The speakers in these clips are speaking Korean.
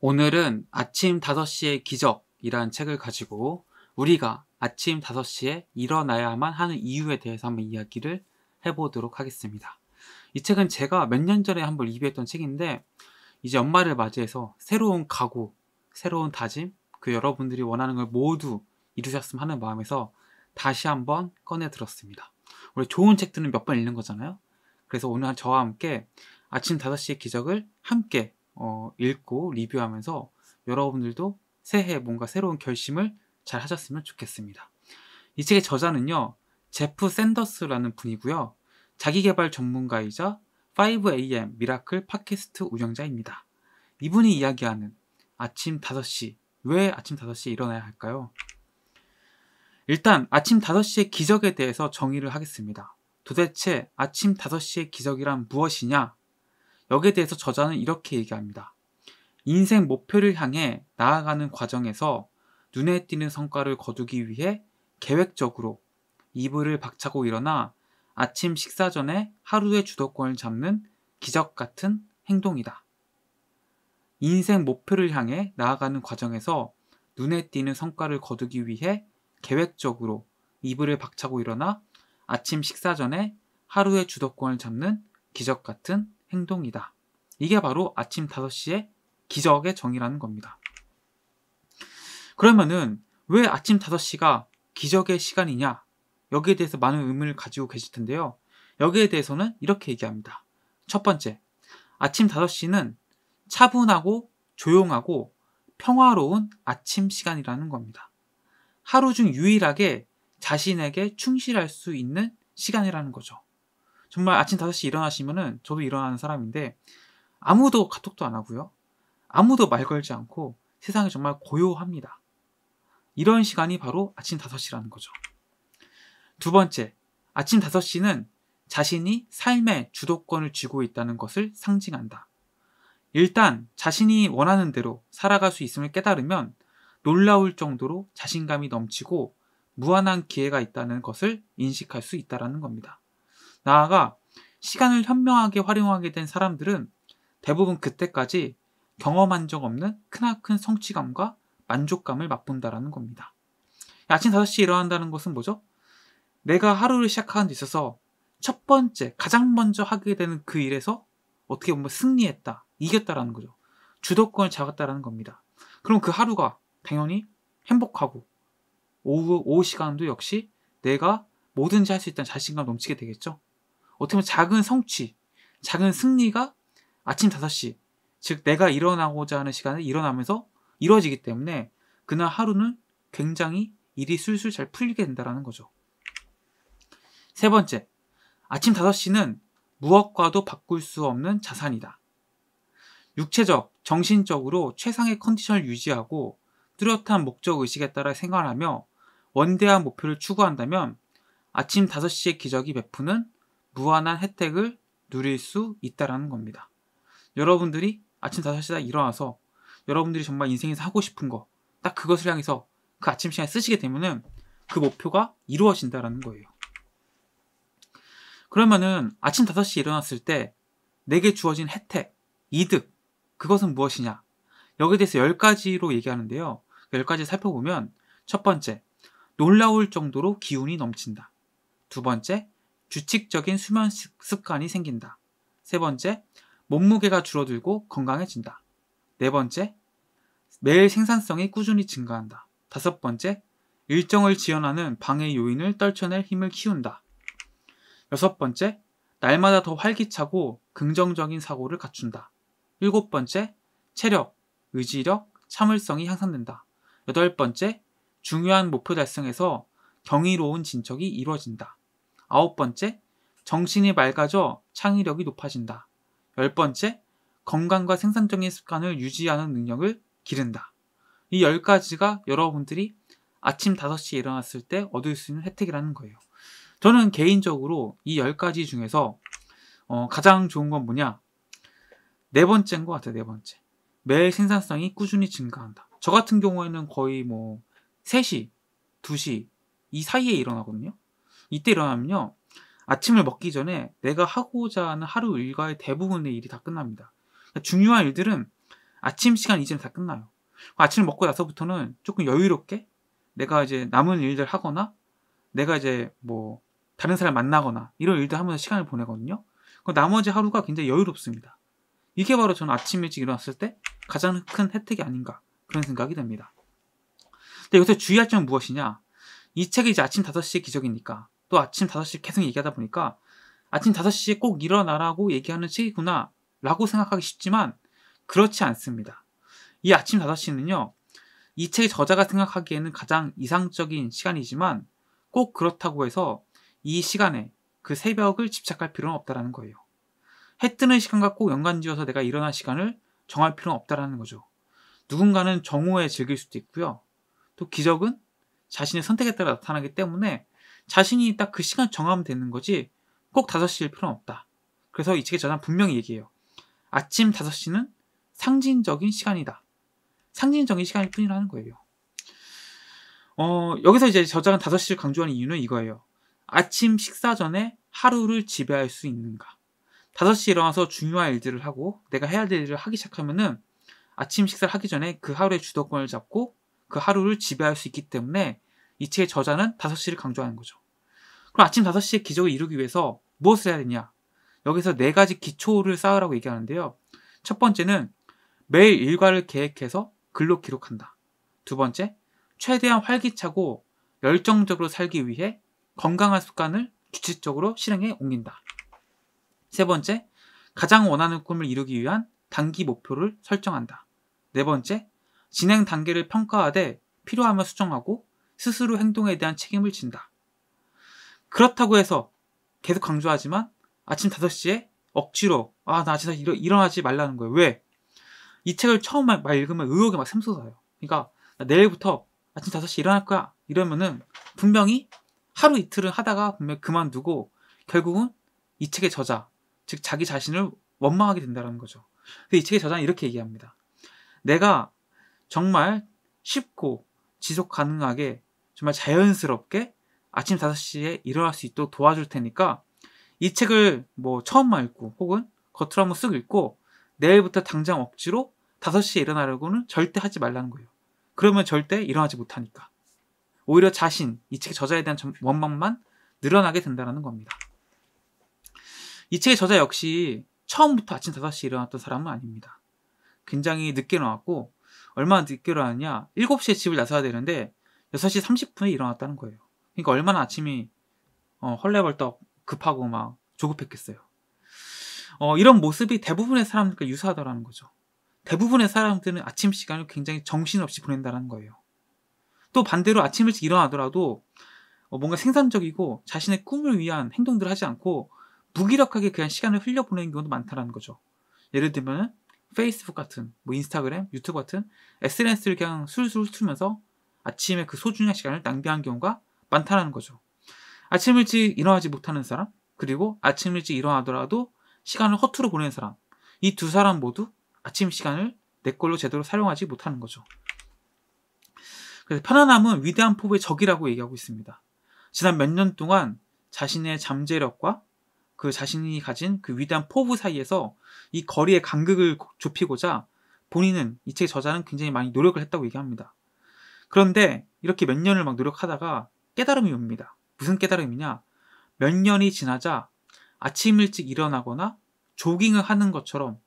오늘은 아침 5시의 기적이라는 책을 가지고 우리가 아침 5시에 일어나야만 하는 이유에 대해서 한번 이야기를 해보도록 하겠습니다. 이 책은 제가 몇 년 전에 한번 리뷰했던 책인데 이제 엄마를 맞이해서 새로운 각오, 새로운 다짐, 그 여러분들이 원하는 걸 모두 이루셨으면 하는 마음에서 다시 한번 꺼내 들었습니다. 우리 좋은 책들은 몇 번 읽는 거잖아요. 그래서 오늘 저와 함께 아침 5시의 기적을 함께 어, 읽고 리뷰하면서 여러분들도 새해 뭔가 새로운 결심을 잘 하셨으면 좋겠습니다. 이 책의 저자는요, 제프 샌더스라는 분이고요. 자기개발 전문가이자 5am 미라클 팟캐스트 운영자입니다. 이분이 이야기하는 아침 5시, 왜 아침 5시에 일어나야 할까요? 일단 아침 5시의 기적에 대해서 정의를 하겠습니다. 도대체 아침 5시의 기적이란 무엇이냐? 여기에 대해서 저자는 이렇게 얘기합니다. 인생 목표를 향해 나아가는 과정에서 눈에 띄는 성과를 거두기 위해 계획적으로 이불을 박차고 일어나 아침 식사 전에 하루의 주도권을 잡는 기적 같은 행동이다. 인생 목표를 향해 나아가는 과정에서 눈에 띄는 성과를 거두기 위해 계획적으로 이불을 박차고 일어나 아침 식사 전에 하루의 주도권을 잡는 기적 같은 행동이다. 이게 바로 아침 5시에 기적의 정의라는 겁니다. 그러면은 왜 아침 5시가 기적의 시간이냐? 여기에 대해서 많은 의문을 가지고 계실 텐데요. 여기에 대해서는 이렇게 얘기합니다. 첫 번째, 아침 5시는 차분하고 조용하고 평화로운 아침 시간이라는 겁니다. 하루 중 유일하게 자신에게 충실할 수 있는 시간이라는 거죠. 정말 아침 5시 일어나시면은 저도 일어나는 사람인데 아무도 카톡도 안 하고요. 아무도 말 걸지 않고 세상이 정말 고요합니다. 이런 시간이 바로 아침 5시라는 거죠. 두 번째, 아침 5시는 자신이 삶의 주도권을 쥐고 있다는 것을 상징한다. 일단 자신이 원하는 대로 살아갈 수 있음을 깨달으면 놀라울 정도로 자신감이 넘치고 무한한 기회가 있다는 것을 인식할 수 있다는 라 겁니다. 나아가 시간을 현명하게 활용하게 된 사람들은 대부분 그때까지 경험한 적 없는 크나큰 성취감과 만족감을 맛본다라는 겁니다. 아침 5시에 일어난다는 것은 뭐죠? 내가 하루를 시작하는 데 있어서 첫 번째, 가장 먼저 하게 되는 그 일에서 어떻게 보면 승리했다, 이겼다라는 거죠. 주도권을 잡았다라는 겁니다. 그럼 그 하루가 당연히 행복하고 오후, 오후 시간도 역시 내가 뭐든지 할 수 있다는 자신감 넘치게 되겠죠. 어떻게 보면 작은 성취, 작은 승리가 아침 5시, 즉 내가 일어나고자 하는 시간에 일어나면서 이루어지기 때문에 그날 하루는 굉장히 일이 술술 잘 풀리게 된다는 거죠. 세 번째, 아침 5시는 무엇과도 바꿀 수 없는 자산이다. 육체적, 정신적으로 최상의 컨디션을 유지하고 뚜렷한 목적 의식에 따라 생활하며 원대한 목표를 추구한다면 아침 5시의 기적이 베푸는 무한한 혜택을 누릴 수 있다라는 겁니다. 여러분들이 아침 5시에 일어나서 여러분들이 정말 인생에서 하고 싶은 거 딱 그것을 향해서 그 아침 시간에 쓰시게 되면은 그 목표가 이루어진다라는 거예요. 그러면은 아침 5시에 일어났을 때 내게 주어진 혜택, 이득, 그것은 무엇이냐? 여기에 대해서 10가지로 얘기하는데요. 10가지 그 살펴보면 첫 번째, 놀라울 정도로 기운이 넘친다. 두 번째, 규칙적인 수면 습관이 생긴다. 세 번째, 몸무게가 줄어들고 건강해진다. 네 번째, 매일 생산성이 꾸준히 증가한다. 다섯 번째, 일정을 지연하는 방해 요인을 떨쳐낼 힘을 키운다. 여섯 번째, 날마다 더 활기차고 긍정적인 사고를 갖춘다. 일곱 번째, 체력, 의지력, 참을성이 향상된다. 여덟 번째, 중요한 목표 달성에서 경이로운 진척이 이루어진다. 아홉 번째, 정신이 맑아져 창의력이 높아진다. 열 번째, 건강과 생산적인 습관을 유지하는 능력을 기른다. 이 열 가지가 여러분들이 아침 5시에 일어났을 때 얻을 수 있는 혜택이라는 거예요. 저는 개인적으로 이 열가지 중에서 어, 가장 좋은 건 뭐냐? 네 번째인 것 같아요, 네 번째. 매일 생산성이 꾸준히 증가한다. 저 같은 경우에는 거의 뭐 3시, 2시 이 사이에 일어나거든요. 이때 일어나면요. 아침을 먹기 전에 내가 하고자 하는 하루 일과의 대부분의 일이 다 끝납니다. 그러니까 중요한 일들은 아침 시간 이전에다 끝나요. 그 아침을 먹고 나서부터는 조금 여유롭게 내가 이제 남은 일들 하거나 내가 이제 뭐 다른 사람 만나거나 이런 일들 하면서 시간을 보내거든요. 그 나머지 하루가 굉장히 여유롭습니다. 이게 바로 저는 아침 일찍 일어났을 때 가장 큰 혜택이 아닌가 그런 생각이 듭니다. 근데 여기서 주의할 점은 무엇이냐? 이 책이 이제 아침 5시에 기적이니까 또 아침 5시 계속 얘기하다 보니까 아침 5시에 꼭 일어나라고 얘기하는 책이구나 라고 생각하기 쉽지만 그렇지 않습니다. 이 아침 5시는요, 이 책의 저자가 생각하기에는 가장 이상적인 시간이지만 꼭 그렇다고 해서 이 시간에 그 새벽을 집착할 필요는 없다라는 거예요. 해 뜨는 시간과 꼭 연관지어서 내가 일어날 시간을 정할 필요는 없다라는 거죠. 누군가는 정오에 즐길 수도 있고요. 또 기적은 자신의 선택에 따라 나타나기 때문에 자신이 딱 그 시간 정하면 되는 거지 꼭 5시일 필요는 없다. 그래서 이 책에 저는 분명히 얘기해요. 아침 5시는 상징적인 시간이다. 상징적인 시간일 뿐이라는 거예요. 어, 여기서 이제 저자는 5시를 강조하는 이유는 이거예요. 아침 식사 전에 하루를 지배할 수 있는가. 5시에 일어나서 중요한 일들을 하고 내가 해야 될 일을 하기 시작하면은 아침 식사를 하기 전에 그 하루의 주도권을 잡고 그 하루를 지배할 수 있기 때문에 이책의 저자는 5시를 강조하는 거죠. 그럼 아침 5시에 기적을 이루기 위해서 무엇을 해야 되냐? 여기서 네 가지 기초를 쌓으라고 얘기하는데요. 첫 번째는 매일 일과를 계획해서 글로 기록한다. 두 번째, 최대한 활기차고 열정적으로 살기 위해 건강한 습관을 규칙적으로 실행에 옮긴다. 세 번째, 가장 원하는 꿈을 이루기 위한 단기 목표를 설정한다. 네 번째, 진행 단계를 평가하되 필요하면 수정하고 스스로 행동에 대한 책임을 진다. 그렇다고 해서 계속 강조하지만 아침 5시에 억지로 아, 나 진짜 일어, 나지 말라는 거예요. 왜? 이 책을 처음 막 읽으면 의욕이 막 샘솟아요. 그러니까 내일부터 아침 5시에 일어날 거야. 이러면은 분명히 하루 이틀을 하다가 분명 히 그만두고 결국은 이 책의 저자, 즉 자기 자신을 원망하게 된다는 거죠. 근데 이 책의 저자는 이렇게 얘기합니다. 내가 정말 쉽고 지속 가능하게 정말 자연스럽게 아침 5시에 일어날 수 있도록 도와줄 테니까 이 책을 뭐 처음만 읽고 혹은 겉으로 한번 쓱 읽고 내일부터 당장 억지로 5시에 일어나려고는 절대 하지 말라는 거예요. 그러면 절대 일어나지 못하니까. 오히려 자신, 이 책의 저자에 대한 원망만 늘어나게 된다는 겁니다. 이 책의 저자 역시 처음부터 아침 5시에 일어났던 사람은 아닙니다. 굉장히 늦게 나왔고, 얼마나 늦게 일어났냐, 7시에 집을 나서야 되는데, 6시 30분에 일어났다는 거예요. 그러니까 얼마나 아침이 어, 헐레벌떡 급하고 막 조급했겠어요. 어, 이런 모습이 대부분의 사람들과 유사하다는 거죠. 대부분의 사람들은 아침 시간을 굉장히 정신없이 보낸다는 거예요. 또 반대로 아침 일찍 일어나더라도 어, 뭔가 생산적이고 자신의 꿈을 위한 행동들을 하지 않고 무기력하게 그냥 시간을 흘려보내는 경우도 많다는 거죠. 예를 들면 페이스북 같은 뭐 인스타그램, 유튜브 같은 SNS를 그냥 술술 틀면서 아침에 그 소중한 시간을 낭비한 경우가 많다는 거죠. 아침 일찍 일어나지 못하는 사람, 그리고 아침 일찍 일어나더라도 시간을 허투루 보내는 사람, 이 두 사람 모두 아침 시간을 내 걸로 제대로 사용하지 못하는 거죠. 그래서 편안함은 위대한 포부의 적이라고 얘기하고 있습니다. 지난 몇 년 동안 자신의 잠재력과 그 자신이 가진 그 위대한 포부 사이에서 이 거리의 간극을 좁히고자 본인은 이책의 저자는 굉장히 많이 노력을 했다고 얘기합니다. 그런데 이렇게 몇 년을 막 노력하다가 깨달음이 옵니다. 무슨 깨달음이냐? 몇 년이 지나자 아침 일찍 일어나거나 조깅을 하는 것처럼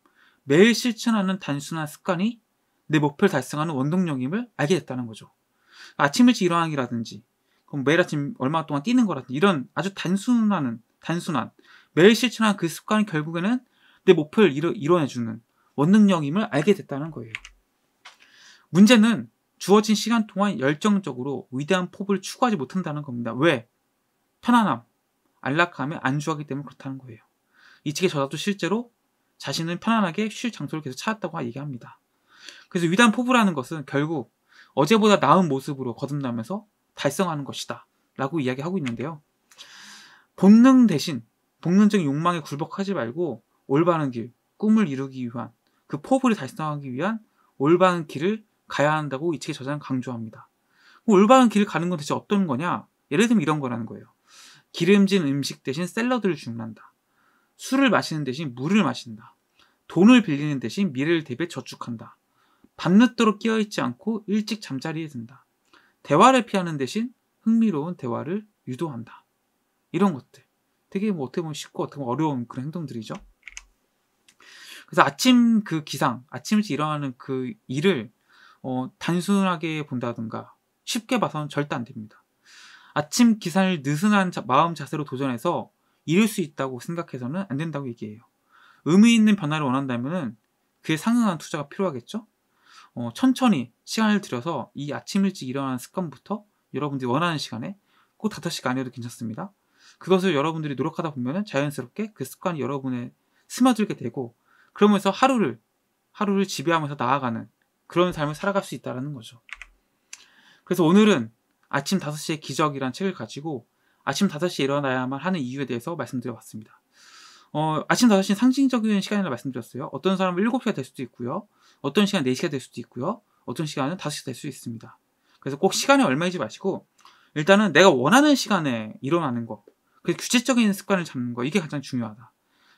매일 실천하는 단순한 습관이 내 목표를 달성하는 원동력임을 알게 됐다는 거죠. 아침 일찍 일어나기라든지 그럼 매일 아침 얼마 동안 뛰는 거라든지 이런 아주 단순한 단순한 매일 실천한 그 습관이 결국에는 내 목표를 이뤄, 이뤄내주는 원능력임을 알게 됐다는 거예요. 문제는 주어진 시간 동안 열정적으로 위대한 포부를 추구하지 못한다는 겁니다. 왜? 편안함, 안락함에 안주하기 때문에 그렇다는 거예요. 이 책의 저자도 실제로 자신은 편안하게 쉴 장소를 계속 찾았다고 얘기합니다. 그래서 위대한 포부라는 것은 결국 어제보다 나은 모습으로 거듭나면서 달성하는 것이다. 라고 이야기하고 있는데요. 본능 대신 본능적인 욕망에 굴복하지 말고 올바른 길, 꿈을 이루기 위한 그 포부를 달성하기 위한 올바른 길을 가야 한다고 이 책의 저자는 강조합니다. 올바른 길을 가는 건 대체 어떤 거냐? 예를 들면 이런 거라는 거예요. 기름진 음식 대신 샐러드를 주문한다. 술을 마시는 대신 물을 마신다. 돈을 빌리는 대신 미래를 대비해 저축한다. 밤늦도록 끼어있지 않고 일찍 잠자리에 든다. 대화를 피하는 대신 흥미로운 대화를 유도한다. 이런 것들. 되게 뭐 어떻게 보면 쉽고 어떻게 보면 어려운 그런 행동들이죠. 그래서 아침 그 기상, 아침 일찍 일어나는 그 일을 어, 단순하게 본다든가 쉽게 봐서는 절대 안 됩니다. 아침 기사를 느슨한 자, 마음 자세로 도전해서 이룰 수 있다고 생각해서는 안 된다고 얘기해요. 의미 있는 변화를 원한다면 그에 상응한 투자가 필요하겠죠? 어, 천천히 시간을 들여서 이 아침 일찍 일어나는 습관부터 여러분들이 원하는 시간에 꼭 5시가 아니어도 괜찮습니다. 그것을 여러분들이 노력하다 보면 자연스럽게 그 습관이 여러분의 스며들게 되고 그러면서 하루를 하루를 지배하면서 나아가는 그런 삶을 살아갈 수 있다는 거죠. 그래서 오늘은 아침 5시에 기적이란 책을 가지고 아침 5시에 일어나야만 하는 이유에 대해서 말씀드려 봤습니다. 어, 아침 5시는 상징적인 시간이라 고 말씀드렸어요. 어떤 사람은 7시가 될 수도 있고요. 어떤 시간 4시가 될 수도 있고요. 어떤 시간은 5시가 될 수 있습니다. 그래서 꼭 시간이 얼마이지 마시고 일단은 내가 원하는 시간에 일어나는 거. 그 규칙적인 습관을 잡는 거. 이게 가장 중요하다.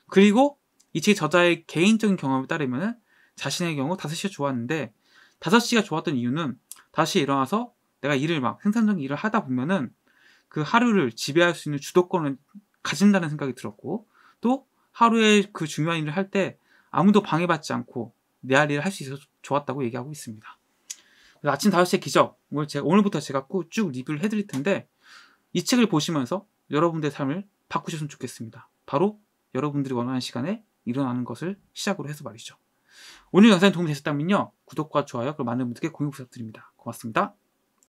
그리고 이 책 저자의 개인적인 경험에 따르면은 자신의 경우 5시가 좋았는데 5 시가 좋았던 이유는 다시 일어나서 내가 일을 막 생산적인 일을 하다 보면은 그 하루를 지배할 수 있는 주도권을 가진다는 생각이 들었고 또 하루에 그 중요한 일을 할 때 아무도 방해받지 않고 내 할 일을 할 수 있어서 좋았다고 얘기하고 있습니다. 아침 5시에 기적, 오늘 제가, 오늘부터 제가 쭉 리뷰를 해드릴 텐데 이 책을 보시면서 여러분들의 삶을 바꾸셨으면 좋겠습니다. 바로 여러분들이 원하는 시간에 일어나는 것을 시작으로 해서 말이죠. 오늘 영상이 도움이 되셨다면요. 구독과 좋아요 그리고 많은 분들께 공유 부탁드립니다. 고맙습니다.